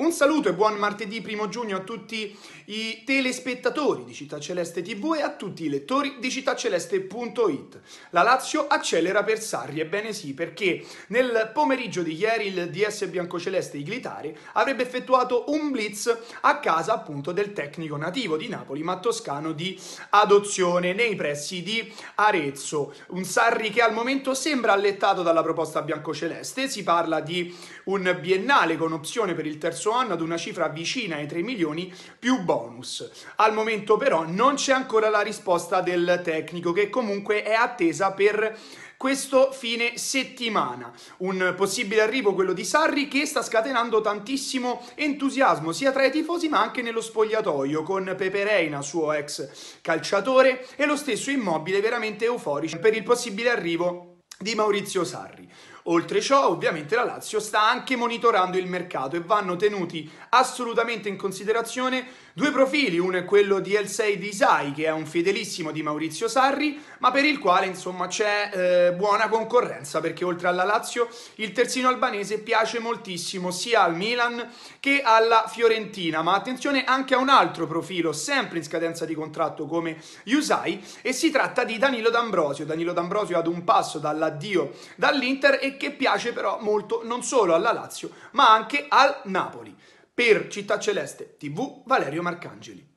Un saluto e buon martedì 1 giugno a tutti i telespettatori di Città Celeste TV e a tutti i lettori di cittaceleste.it. La Lazio accelera per Sarri, ebbene sì, perché nel pomeriggio di ieri il DS biancoceleste Iglitari avrebbe effettuato un blitz a casa appunto del tecnico nativo di Napoli ma toscano di adozione nei pressi di Arezzo. Un Sarri che al momento sembra allettato dalla proposta biancoceleste, si parla di un biennale con opzione per il terzo scorso anno ad una cifra vicina ai 3 milioni più bonus. Al momento però non c'è ancora la risposta del tecnico che comunque è attesa per questo fine settimana. Un possibile arrivo, quello di Sarri, che sta scatenando tantissimo entusiasmo sia tra i tifosi ma anche nello spogliatoio, con Pepe Reina, suo ex calciatore, e lo stesso immobile veramente euforico per il possibile arrivo di Maurizio Sarri. Oltre ciò, ovviamente la Lazio sta anche monitorando il mercato e vanno tenuti assolutamente in considerazione due profili, uno è quello di El6 di Isai che è un fedelissimo di Maurizio Sarri, ma per il quale insomma c'è eh, buona concorrenza perché oltre alla Lazio il terzino albanese piace moltissimo sia al Milan che alla Fiorentina, ma attenzione anche a un altro profilo sempre in scadenza di contratto come Usai e si tratta di Danilo D'Ambrosio. Danilo D'Ambrosio ad un passo dall'addio dall'Inter e che piace però molto non solo alla Lazio, ma anche al Napoli. Per Città Celeste TV, Valerio Marcangeli.